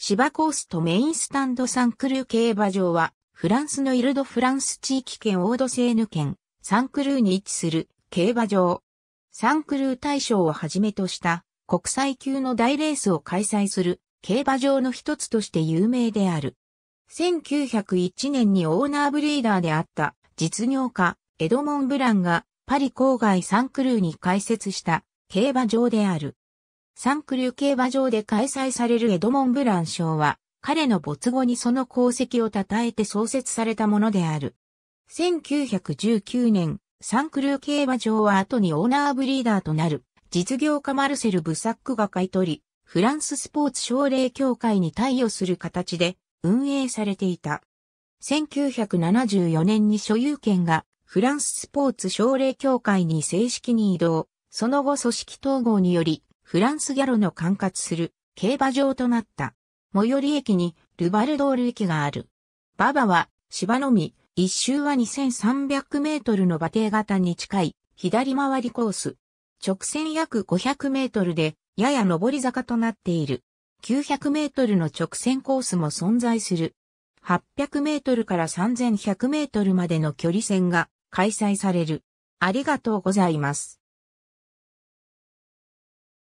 芝コースとメインスタンドサンクルー競馬場は、フランスのイルドフランス地域圏オードセーヌ県、サンクルーに位置する競馬場。サンクルー大賞をはじめとした国際級の大レースを開催する競馬場の一つとして有名である。1901年にオーナーブリーダーであった実業家エドモン・ブランがパリ郊外サンクルーに開設した競馬場である。サンリュー競馬場で開催されるエドモン・ブラン賞は、彼の没後にその功績を称えて創設されたものである。1919年、サンクルー競馬場は後にオーナーブリーダーとなる実業家マルセル・ブサックが買い取り、フランススポーツ奨励協会に対応する形で運営されていた。1974年に所有権がフランススポーツ奨励協会に正式に移動、その後組織統合によりフランスギャロの管轄する競馬場となった。最寄り駅にルバルドール駅がある。馬場は芝のみ、一周は2300メートルの馬蹄型に近い左回りコース。直線約500メートルでやや上り坂となっている。900メートルの直線コースも存在する。800メートルから3100メートルまでの距離線が開催される。ありがとうございます。